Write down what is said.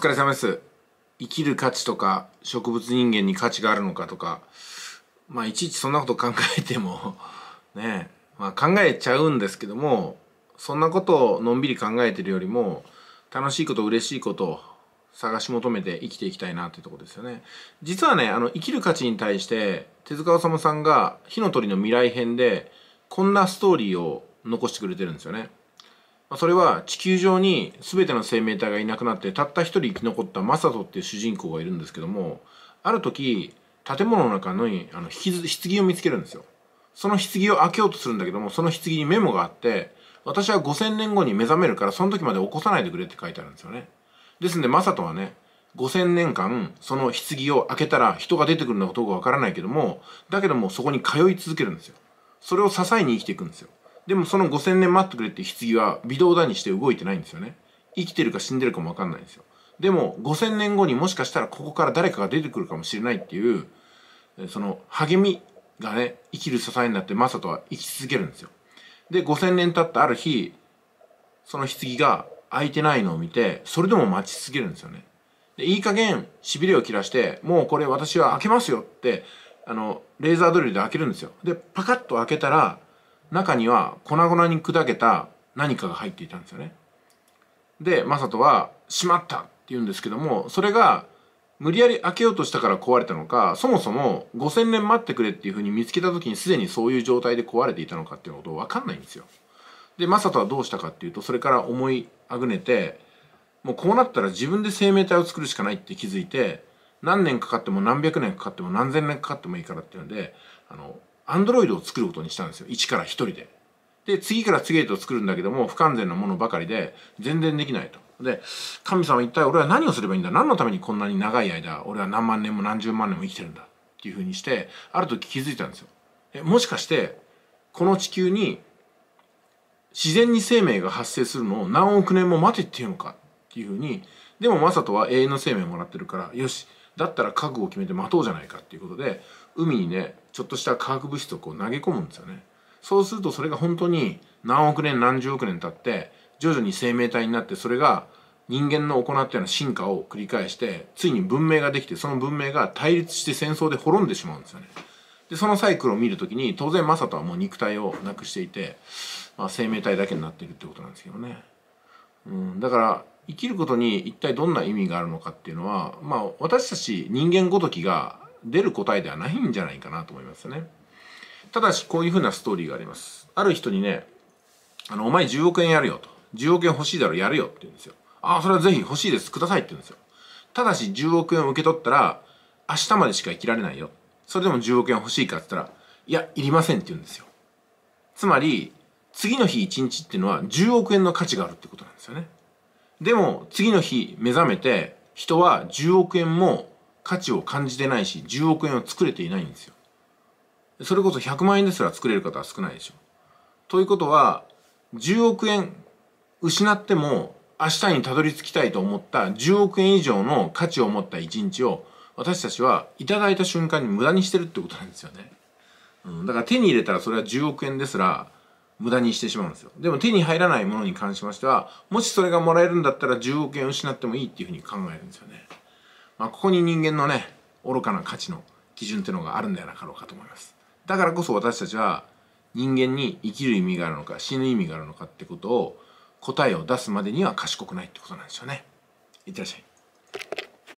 疲れ様です。生きる価値とか、植物人間に価値があるのかとか、まあ、いちいちそんなこと考えても ね、まあ、考えちゃうんですけども、そんなことをのんびり考えてるよりも、楽しいこと、嬉しいこと、探し求めて生きていきたいなっていうとこですよね。実はね、あの、生きる価値に対して、手塚治虫さんが、火の鳥の未来編で、こんなストーリーを残してくれてるんですよね。それは地球上に全ての生命体がいなくなってたった一人生き残ったマサトっていう主人公がいるんですけどもある時建物の中にあの棺を見つけるんですよその棺を開けようとするんだけどもその棺にメモがあって私は5000年後に目覚めるからその時まで起こさないでくれって書いてあるんですよねですんでマサトはね5000年間その棺を開けたら人が出てくるのかどうかわからないけどもだけどもそこに通い続けるんですよそれを支えに生きていくんですよでもその5000年待ってくれって棺は微動だにして動いてないんですよね。生きてるか死んでるかもわかんないんですよ。でも5000年後にもしかしたらここから誰かが出てくるかもしれないっていう、その励みがね、生きる支えになってマサトは生き続けるんですよ。で、5000年経ったある日、その棺が開いてないのを見て、それでも待ち続けるんですよね。で、いい加減、痺れを切らして、もうこれ私は開けますよって、あの、レーザードリルで開けるんですよ。で、パカッと開けたら、中には粉々に砕けた何かが入っていたんですよね。で、マサトは、しまったって言うんですけども、それが、無理やり開けようとしたから壊れたのか、そもそも5000年待ってくれっていうふうに見つけた時にすでにそういう状態で壊れていたのかっていうことをわかんないんですよ。で、マサトはどうしたかっていうと、それから思いあぐねて、もうこうなったら自分で生命体を作るしかないって気づいて、何年かかっても何百年かかっても何千年かかってもいいからっていうので、あの、アンドロイドを作ることにしたんですよ一から一人で。で次から次へと作るんだけども不完全なものばかりで全然できないと。で神様一体俺は何をすればいいんだ何のためにこんなに長い間俺は何万年も何十万年も生きてるんだっていうふうにしてある時気づいたんですよ。えもしかしてこの地球に自然に生命が発生するのを何億年も待てっていうのかっていうふうにでもマサトは永遠の生命をもらってるからよしだったら覚悟を決めて待とうじゃないかっていうことで海にねちょっとした化学物質をこう投げ込むんですよねそうするとそれが本当に何億年何十億年経って徐々に生命体になってそれが人間の行ったような進化を繰り返してついに文明ができてその文明が対立して戦争で滅んでしまうんですよねでそのサイクルを見るときに当然マサトはもう肉体をなくしていて、まあ、生命体だけになっているってことなんですけどねうんだから生きることに一体どんな意味があるのかっていうのは、まあ、私たち人間ごときが出る答えではないんじゃないかなと思いますよね。ただし、こういうふうなストーリーがあります。ある人にね、あの、お前10億円やるよと。10億円欲しいだろ、やるよって言うんですよ。ああ、それはぜひ欲しいです、くださいって言うんですよ。ただし、10億円を受け取ったら、明日までしか生きられないよ。それでも10億円欲しいかって言ったら、いや、いりませんって言うんですよ。つまり、次の日1日っていうのは10億円の価値があるってことなんですよね。でも次の日目覚めて人は10億円も価値を感じてないし10億円を作れていないんですよ。それこそ100万円ですら作れる方は少ないでしょ。ということは10億円失っても明日にたどり着きたいと思った10億円以上の価値を持った一日を私たちはいただいた瞬間に無駄にしてるってことなんですよね。うん、だから手に入れたらそれは10億円ですら無駄にしてしまうんですよ。でも手に入らないものに関しましては、もしそれがもらえるんだったら10億円失ってもいいっていうふうに考えるんですよね。まあ、ここに人間のね、愚かな価値の基準っていうのがあるんではなかろうかと思います。だからこそ私たちは人間に生きる意味があるのか死ぬ意味があるのかってことを答えを出すまでには賢くないってことなんですよね。いってらっしゃい。